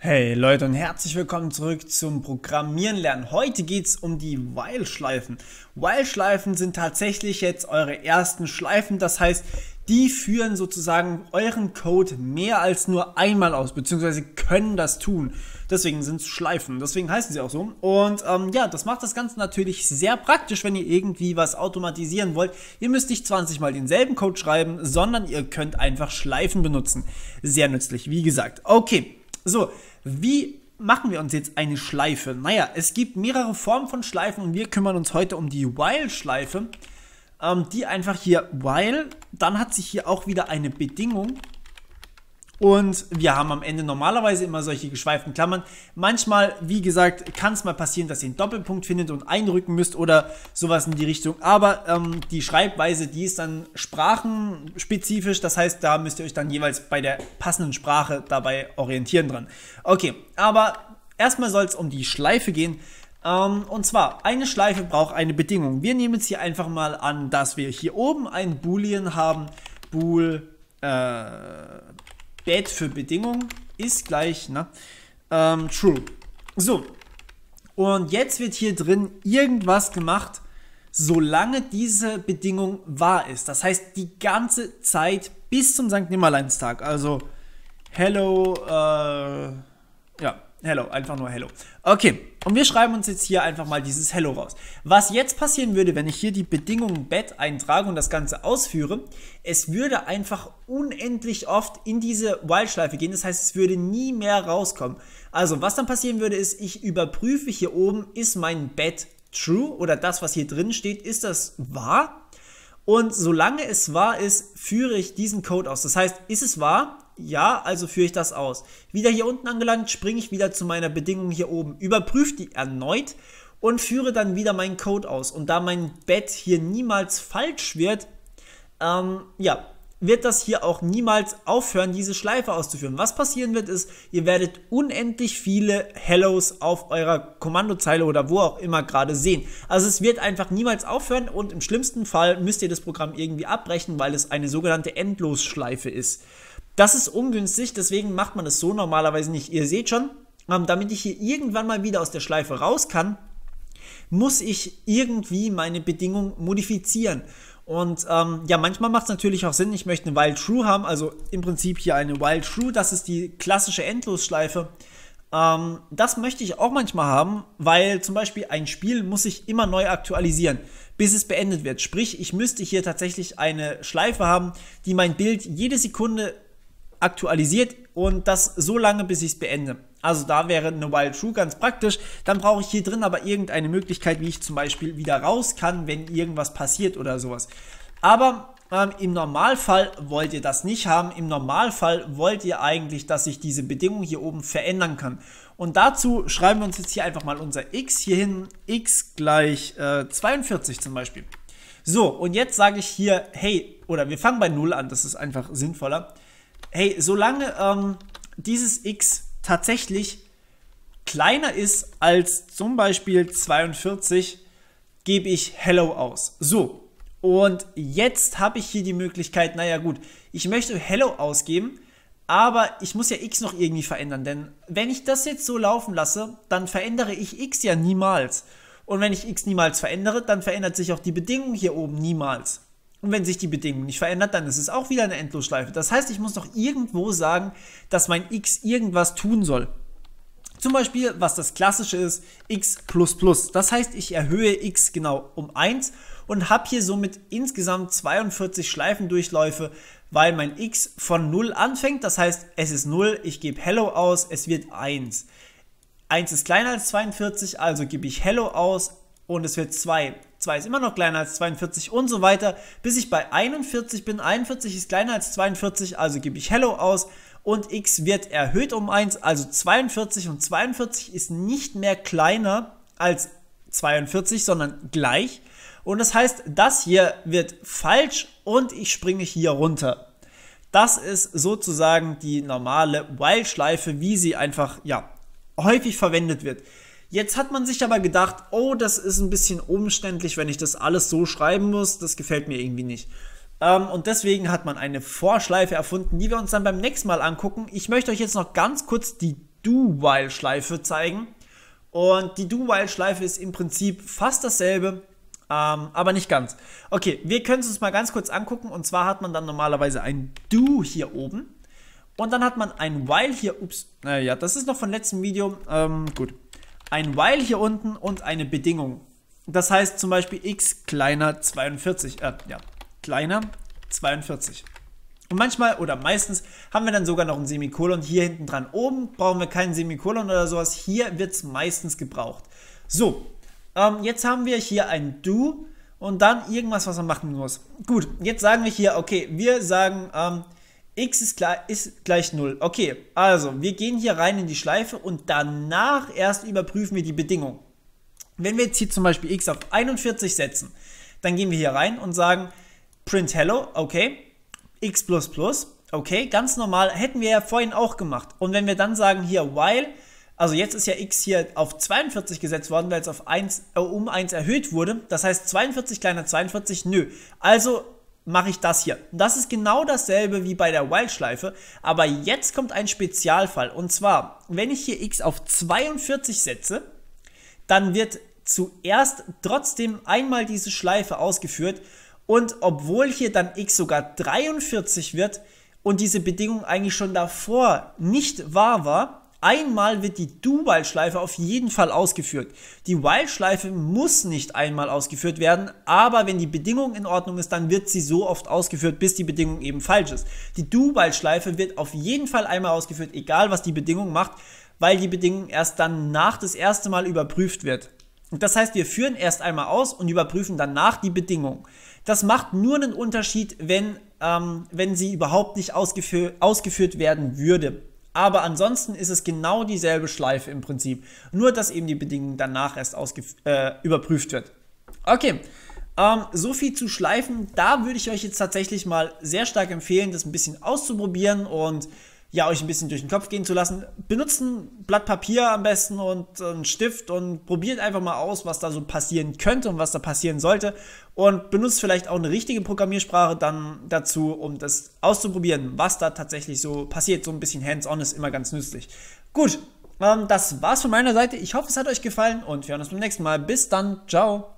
Hey Leute und herzlich willkommen zurück zum Programmieren lernen. Heute geht's um die While-Schleifen. While-Schleifen sind tatsächlich jetzt eure ersten Schleifen, das heißt, die führen sozusagen euren Code mehr als nur einmal aus, beziehungsweise können das tun. Deswegen sind es Schleifen, deswegen heißen sie auch so. Und ähm, ja, das macht das Ganze natürlich sehr praktisch, wenn ihr irgendwie was automatisieren wollt. Ihr müsst nicht 20 Mal denselben Code schreiben, sondern ihr könnt einfach Schleifen benutzen. Sehr nützlich, wie gesagt. Okay, so, wie machen wir uns jetzt eine Schleife? Naja, es gibt mehrere Formen von Schleifen und wir kümmern uns heute um die While-Schleife. Ähm, die einfach hier While, dann hat sich hier auch wieder eine Bedingung und wir haben am Ende normalerweise immer solche geschweiften Klammern. Manchmal, wie gesagt, kann es mal passieren, dass ihr einen Doppelpunkt findet und einrücken müsst oder sowas in die Richtung. Aber ähm, die Schreibweise, die ist dann sprachenspezifisch. Das heißt, da müsst ihr euch dann jeweils bei der passenden Sprache dabei orientieren dran. Okay, aber erstmal soll es um die Schleife gehen. Ähm, und zwar, eine Schleife braucht eine Bedingung. Wir nehmen jetzt hier einfach mal an, dass wir hier oben ein Boolean haben. Bool. Äh, Bad für Bedingungen ist gleich, ne? Ähm, true. So. Und jetzt wird hier drin irgendwas gemacht, solange diese Bedingung wahr ist. Das heißt, die ganze Zeit bis zum St. Nimmerleinstag. Also, hello, äh, ja, Hello, einfach nur Hello. Okay, und wir schreiben uns jetzt hier einfach mal dieses Hello raus. Was jetzt passieren würde, wenn ich hier die Bedingungen Bet eintrage und das Ganze ausführe, es würde einfach unendlich oft in diese Wildschleife gehen. Das heißt, es würde nie mehr rauskommen. Also, was dann passieren würde, ist, ich überprüfe hier oben, ist mein Bet true oder das, was hier drin steht, ist das wahr? Und solange es wahr ist, führe ich diesen Code aus. Das heißt, ist es wahr? ja, also führe ich das aus. Wieder hier unten angelangt, springe ich wieder zu meiner Bedingung hier oben, überprüfe die erneut und führe dann wieder meinen Code aus. Und da mein Bett hier niemals falsch wird, ähm, ja, wird das hier auch niemals aufhören, diese Schleife auszuführen. Was passieren wird, ist, ihr werdet unendlich viele Hellos auf eurer Kommandozeile oder wo auch immer gerade sehen. Also es wird einfach niemals aufhören und im schlimmsten Fall müsst ihr das Programm irgendwie abbrechen, weil es eine sogenannte Endlosschleife ist. Das ist ungünstig, deswegen macht man es so normalerweise nicht. Ihr seht schon, ähm, damit ich hier irgendwann mal wieder aus der Schleife raus kann, muss ich irgendwie meine Bedingung modifizieren. Und ähm, ja, manchmal macht es natürlich auch Sinn, ich möchte eine Wild True haben, also im Prinzip hier eine Wild True, das ist die klassische Endlosschleife. Ähm, das möchte ich auch manchmal haben, weil zum Beispiel ein Spiel muss ich immer neu aktualisieren, bis es beendet wird. Sprich, ich müsste hier tatsächlich eine Schleife haben, die mein Bild jede Sekunde aktualisiert und das so lange, bis ich es beende. Also da wäre eine Wild True ganz praktisch. Dann brauche ich hier drin aber irgendeine Möglichkeit, wie ich zum Beispiel wieder raus kann, wenn irgendwas passiert oder sowas. Aber ähm, im Normalfall wollt ihr das nicht haben. Im Normalfall wollt ihr eigentlich, dass sich diese Bedingung hier oben verändern kann. Und dazu schreiben wir uns jetzt hier einfach mal unser x hier hin. x gleich äh, 42 zum Beispiel. So, und jetzt sage ich hier, hey, oder wir fangen bei 0 an, das ist einfach sinnvoller hey, solange ähm, dieses x tatsächlich kleiner ist als zum Beispiel 42, gebe ich Hello aus. So, und jetzt habe ich hier die Möglichkeit, naja gut, ich möchte Hello ausgeben, aber ich muss ja x noch irgendwie verändern, denn wenn ich das jetzt so laufen lasse, dann verändere ich x ja niemals. Und wenn ich x niemals verändere, dann verändert sich auch die Bedingung hier oben niemals. Und wenn sich die Bedingung nicht verändert, dann ist es auch wieder eine Endlosschleife. Das heißt, ich muss doch irgendwo sagen, dass mein x irgendwas tun soll. Zum Beispiel, was das klassische ist, x++. Das heißt, ich erhöhe x genau um 1 und habe hier somit insgesamt 42 Schleifendurchläufe, weil mein x von 0 anfängt. Das heißt, es ist 0, ich gebe hello aus, es wird 1. 1 ist kleiner als 42, also gebe ich hello aus und es wird 2. 2 ist immer noch kleiner als 42 und so weiter, bis ich bei 41 bin. 41 ist kleiner als 42, also gebe ich Hello aus und x wird erhöht um 1, also 42 und 42 ist nicht mehr kleiner als 42, sondern gleich. Und das heißt, das hier wird falsch und ich springe hier runter. Das ist sozusagen die normale While-Schleife, wie sie einfach ja häufig verwendet wird. Jetzt hat man sich aber gedacht, oh, das ist ein bisschen umständlich, wenn ich das alles so schreiben muss, das gefällt mir irgendwie nicht. Ähm, und deswegen hat man eine Vorschleife erfunden, die wir uns dann beim nächsten Mal angucken. Ich möchte euch jetzt noch ganz kurz die Do-While-Schleife zeigen. Und die Do-While-Schleife ist im Prinzip fast dasselbe, ähm, aber nicht ganz. Okay, wir können es uns mal ganz kurz angucken. Und zwar hat man dann normalerweise ein Do hier oben. Und dann hat man ein While hier. Ups, naja, das ist noch vom letzten Video. Ähm, gut ein While hier unten und eine Bedingung. Das heißt zum Beispiel x kleiner 42, äh, ja, kleiner 42. Und manchmal oder meistens haben wir dann sogar noch ein Semikolon hier hinten dran. Oben brauchen wir keinen Semikolon oder sowas. Hier wird es meistens gebraucht. So, ähm, jetzt haben wir hier ein Do und dann irgendwas, was man machen muss. Gut, jetzt sagen wir hier, okay, wir sagen, ähm, x ist, ist gleich 0. Okay, also wir gehen hier rein in die Schleife und danach erst überprüfen wir die Bedingung. Wenn wir jetzt hier zum Beispiel x auf 41 setzen, dann gehen wir hier rein und sagen print hello, okay, x++, okay, ganz normal, hätten wir ja vorhin auch gemacht. Und wenn wir dann sagen hier while, also jetzt ist ja x hier auf 42 gesetzt worden, weil es auf 1, äh, um 1 erhöht wurde. Das heißt 42 kleiner 42, nö. Also mache ich das hier. Und das ist genau dasselbe wie bei der Wildschleife, aber jetzt kommt ein Spezialfall. Und zwar, wenn ich hier x auf 42 setze, dann wird zuerst trotzdem einmal diese Schleife ausgeführt und obwohl hier dann x sogar 43 wird und diese Bedingung eigentlich schon davor nicht wahr war, Einmal wird die Do-While-Schleife auf jeden Fall ausgeführt. Die While-Schleife muss nicht einmal ausgeführt werden, aber wenn die Bedingung in Ordnung ist, dann wird sie so oft ausgeführt, bis die Bedingung eben falsch ist. Die Do-While-Schleife wird auf jeden Fall einmal ausgeführt, egal was die Bedingung macht, weil die Bedingung erst dann nach das erste Mal überprüft wird. Und das heißt, wir führen erst einmal aus und überprüfen danach die Bedingung. Das macht nur einen Unterschied, wenn, ähm, wenn sie überhaupt nicht ausgeführt, ausgeführt werden würde. Aber ansonsten ist es genau dieselbe Schleife im Prinzip, nur dass eben die Bedingung danach erst äh, überprüft wird. Okay, ähm, so viel zu Schleifen, da würde ich euch jetzt tatsächlich mal sehr stark empfehlen, das ein bisschen auszuprobieren und ja euch ein bisschen durch den Kopf gehen zu lassen. Benutzt ein Blatt Papier am besten und einen Stift und probiert einfach mal aus, was da so passieren könnte und was da passieren sollte. Und benutzt vielleicht auch eine richtige Programmiersprache dann dazu, um das auszuprobieren, was da tatsächlich so passiert. So ein bisschen hands-on ist immer ganz nützlich. Gut, ähm, das war's von meiner Seite. Ich hoffe, es hat euch gefallen und wir hören uns beim nächsten Mal. Bis dann, ciao.